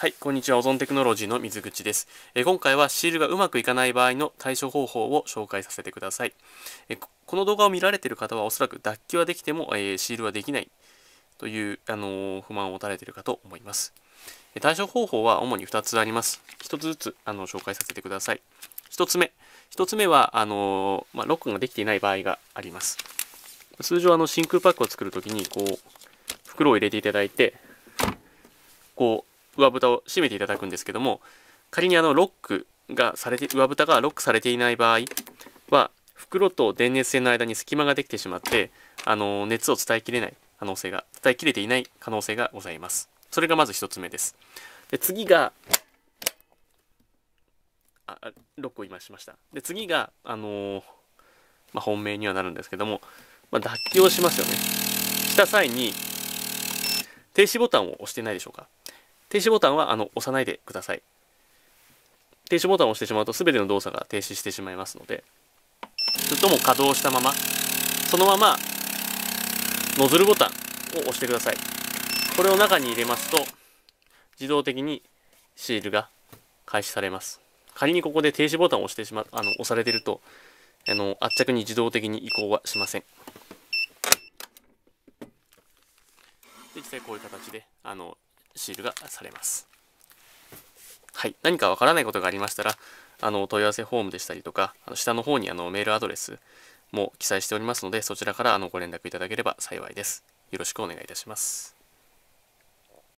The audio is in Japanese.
はい、こんにちは。オゾンテクノロジーの水口です。え今回はシールがうまくいかない場合の対処方法を紹介させてください。えこの動画を見られている方はおそらく脱臼はできても、えー、シールはできないという、あのー、不満を持たれているかと思います。え対処方法は主に2つあります。1つずつあの紹介させてください。1つ目。1つ目は、あのー、まあ、ロックができていない場合があります。通常あの真空パックを作るときにこう袋を入れていただいてこう上蓋を閉めていただくんですけども仮にあのロックがされて上蓋がロックされていない場合は袋と電熱線の間に隙間ができてしまってあの熱を伝えきれない可能性が伝えきれていない可能性がございますそれがまず1つ目ですで次があロックを今しましたで次があのー、まあ、本命にはなるんですけども、まあ、脱臼しますよねした際に停止ボタンを押してないでしょうか停止ボタンはあの押さないでください。停止ボタンを押してしまうと全ての動作が停止してしまいますので、ずっとも稼働したまま、そのままノズルボタンを押してください。これを中に入れますと、自動的にシールが開始されます。仮にここで停止ボタンを押してしま、あの、押されてると、あの、圧着に自動的に移行はしません。で、実際こういう形で、あの、シールがされます。はい、何かわからないことがありましたら、あの問い合わせフォームでしたりとか、あの下の方にあのメールアドレスも記載しておりますので、そちらからあのご連絡いただければ幸いです。よろしくお願いいたします。